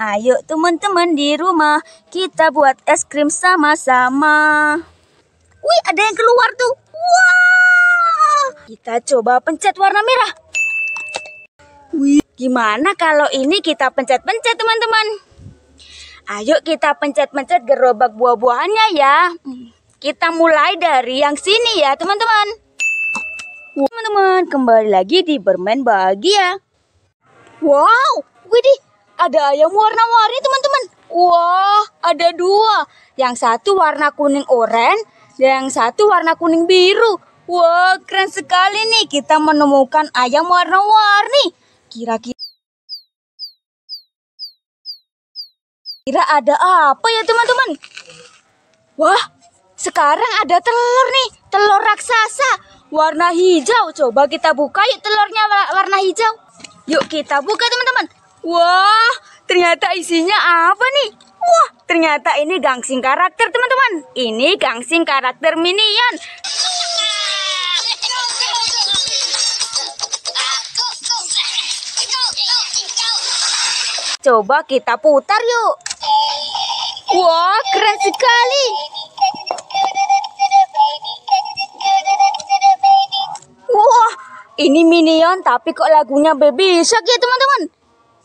Ayo teman-teman di rumah, kita buat es krim sama-sama. Wih, ada yang keluar tuh. Wah! Kita coba pencet warna merah. Wih, gimana kalau ini kita pencet-pencet teman-teman? Ayo kita pencet-pencet gerobak buah-buahannya ya. Kita mulai dari yang sini ya teman-teman. Teman-teman, kembali lagi di Bermain Bahagia. Wow, widih, ada ayam warna-warni teman-teman. Wah, ada dua. Yang satu warna kuning oranye, yang satu warna kuning biru. Wah, keren sekali nih kita menemukan ayam warna-warni. Kira-kira Kira ada apa ya teman-teman? Wah, sekarang ada telur nih, telur raksasa warna hijau. Coba kita buka yuk telurnya warna hijau. Yuk kita buka teman-teman. Wah, ternyata isinya apa nih? Wah, ternyata ini gangsing karakter, teman-teman. Ini gangsing karakter minion. Coba kita putar yuk. Wah, keren sekali. Wah, ini minion tapi kok lagunya Baby Shark ya, teman-teman?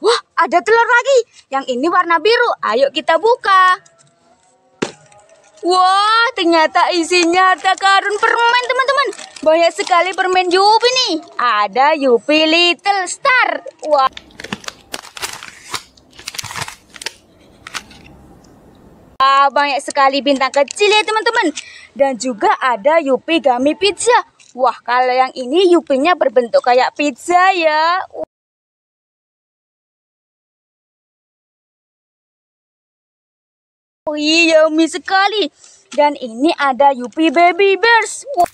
Wah, ada telur lagi. Yang ini warna biru. Ayo kita buka. Wah, ternyata isinya harta karun permen, teman-teman. Banyak sekali permen Yupi nih. Ada Yupi Little Star. Wah. Wah, banyak sekali bintang kecil ya, teman-teman. Dan juga ada Yupi Gami Pizza. Wah, kalau yang ini Yupinya berbentuk kayak pizza ya. Oh iya, yummy sekali. Dan ini ada Yupi Baby Bears. Wow.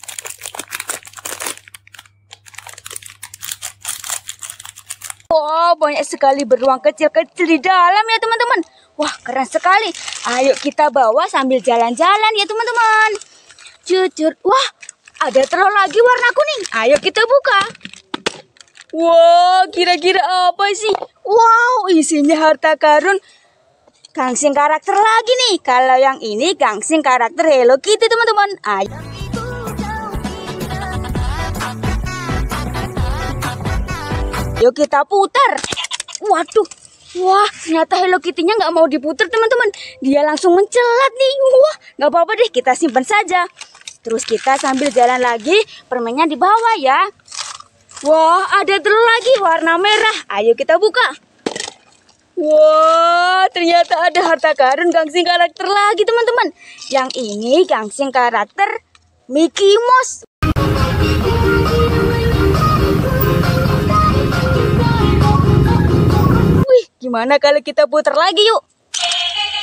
Wow, banyak sekali beruang kecil-kecil di dalam ya teman-teman. Wah, keren sekali. Ayo kita bawa sambil jalan-jalan ya teman-teman. Cucur. wah ada troll lagi warna kuning. Ayo kita buka. Wow, kira-kira apa sih? Wow, isinya harta karun gangsing karakter lagi nih. Kalau yang ini gangsing karakter Hello Kitty teman-teman. Ayo. Yuk kita putar. Waduh. Wah, ternyata Hello Kitty-nya nggak mau diputar teman-teman. Dia langsung mencelat nih. Wah, nggak apa-apa deh, kita simpan saja. Terus kita sambil jalan lagi, permennya di bawah ya. Wah, ada telur lagi warna merah. Ayo kita buka. Wah, ternyata ada harta karun gangsing karakter lagi, teman-teman. Yang ini gangsing karakter Mickey Mouse. Wih, gimana kalau kita putar lagi yuk?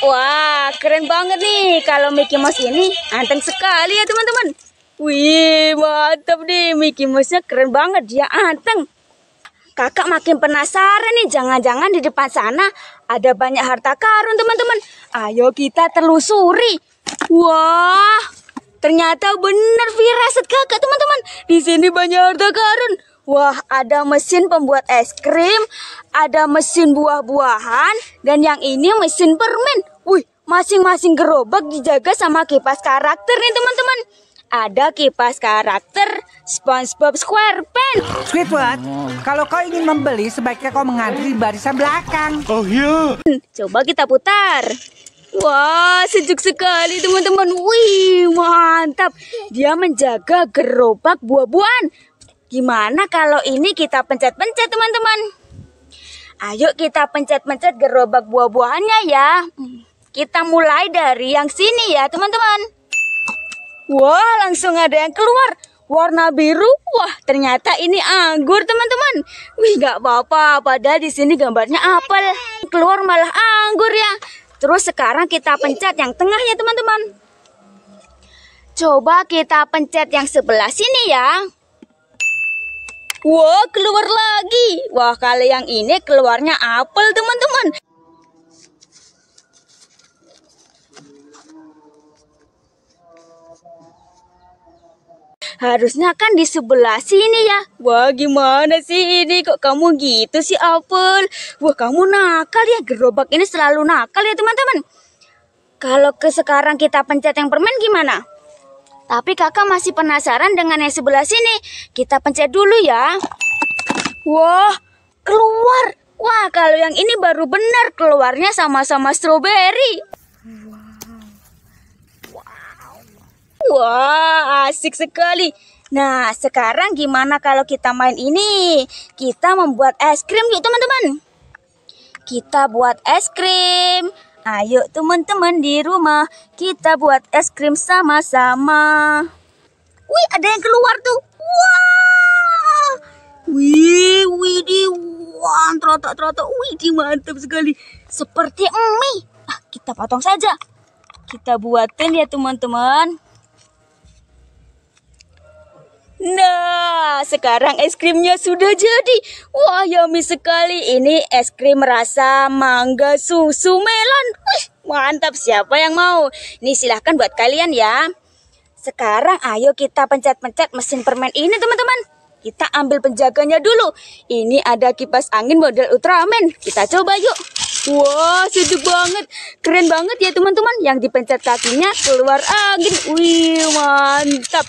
Wah, keren banget nih kalau Mickey Mouse ini anteng sekali ya, teman-teman. Wih, mantap nih Mickey Mouse-nya keren banget, dia anteng. Kakak makin penasaran nih, jangan-jangan di depan sana ada banyak harta karun teman-teman. Ayo kita telusuri. Wah, ternyata benar firasat kakak teman-teman. Di sini banyak harta karun. Wah, ada mesin pembuat es krim, ada mesin buah-buahan, dan yang ini mesin permen. Wih, masing-masing gerobak dijaga sama kipas karakter nih teman-teman ada kipas karakter SpongeBob SquarePants. Squidward, kalau kau ingin membeli sebaiknya kau mengantri barisan belakang. Oh iya. Hmm, coba kita putar. Wah, sejuk sekali teman-teman. Wih, mantap. Dia menjaga gerobak buah-buahan. Gimana kalau ini kita pencet-pencet teman-teman? Ayo kita pencet-pencet gerobak buah-buahannya ya. Hmm, kita mulai dari yang sini ya teman-teman. Wah, langsung ada yang keluar. Warna biru. Wah, ternyata ini anggur, teman-teman. Wih, nggak apa-apa. Padahal di sini gambarnya apel. Keluar malah anggur ya. Terus sekarang kita pencet yang tengahnya, teman-teman. Coba kita pencet yang sebelah sini ya. Wah, keluar lagi. Wah, kali yang ini keluarnya apel, teman-teman. Harusnya kan di sebelah sini ya. Wah gimana sih ini? Kok kamu gitu sih Apple? Wah kamu nakal ya. Gerobak ini selalu nakal ya teman-teman. Kalau ke sekarang kita pencet yang permen gimana? Tapi kakak masih penasaran dengan yang sebelah sini. Kita pencet dulu ya. Wah, keluar. Wah, kalau yang ini baru benar keluarnya sama-sama stroberi. Wah, asik sekali. Nah, sekarang gimana kalau kita main ini? Kita membuat es krim yuk, teman-teman. Kita buat es krim. Ayo, teman-teman di rumah, kita buat es krim sama-sama. Wih, ada yang keluar tuh. Wah! Wih, widih, wah, trotok. Wih, Widih, mantap sekali. Seperti mie. Ah, kita potong saja. Kita buatin ya, teman-teman. Nah, sekarang es krimnya sudah jadi. Wah, yummy sekali. Ini es krim rasa mangga susu melon. Wih, mantap. Siapa yang mau? Ini silahkan buat kalian ya. Sekarang ayo kita pencet-pencet mesin permen ini, teman-teman. Kita ambil penjaganya dulu. Ini ada kipas angin model Ultraman. Kita coba yuk. Wah, sejuk banget. Keren banget ya, teman-teman. Yang dipencet kakinya keluar angin. Wih, mantap.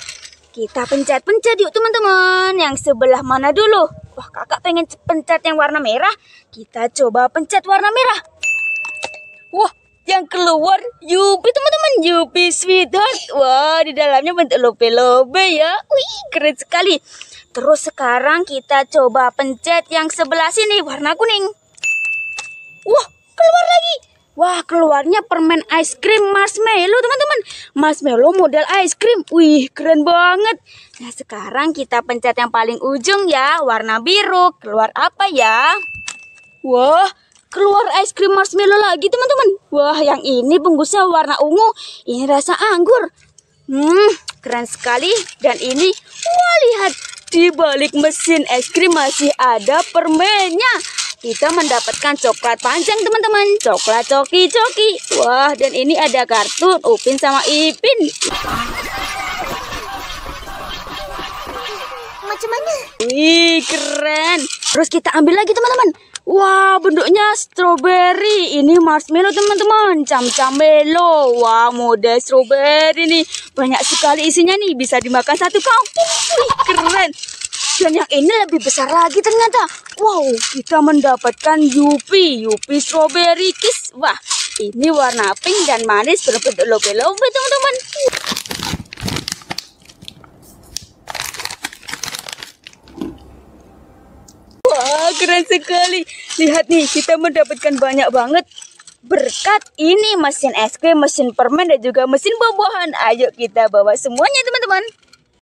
Kita pencet-pencet yuk teman-teman. Yang sebelah mana dulu? Wah kakak pengen pencet yang warna merah. Kita coba pencet warna merah. Wah yang keluar Yupi teman-teman Yupi Sweetheart Wah di dalamnya bentuk lobe-lobe ya Wih keren sekali Terus sekarang kita coba pencet yang sebelah sini warna kuning Wah keluar lagi Wah, keluarnya permen ice cream marshmallow, teman-teman. Marshmallow model ice cream. Wih, keren banget. Nah, sekarang kita pencet yang paling ujung ya, warna biru. Keluar apa ya? Wah, keluar ice cream marshmallow lagi, teman-teman. Wah, yang ini bungkusnya warna ungu. Ini rasa anggur. Hmm, keren sekali. Dan ini, wah lihat, di balik mesin es krim masih ada permennya kita mendapatkan coklat panjang teman-teman coklat coki coki wah dan ini ada kartun Upin sama Ipin macam wih keren terus kita ambil lagi teman-teman wah bentuknya strawberry ini marshmallow teman-teman cam-cam melo wah model strawberry nih banyak sekali isinya nih bisa dimakan satu kampung wih keren dan yang ini lebih besar lagi ternyata. Wow, kita mendapatkan Yupi, Yupi Strawberry Kiss. Wah, ini warna pink dan manis berbentuk lobe-lobe teman-teman. Wah, keren sekali. Lihat nih, kita mendapatkan banyak banget berkat ini mesin es krim, mesin permen dan juga mesin buah-buahan. Ayo kita bawa semuanya teman-teman.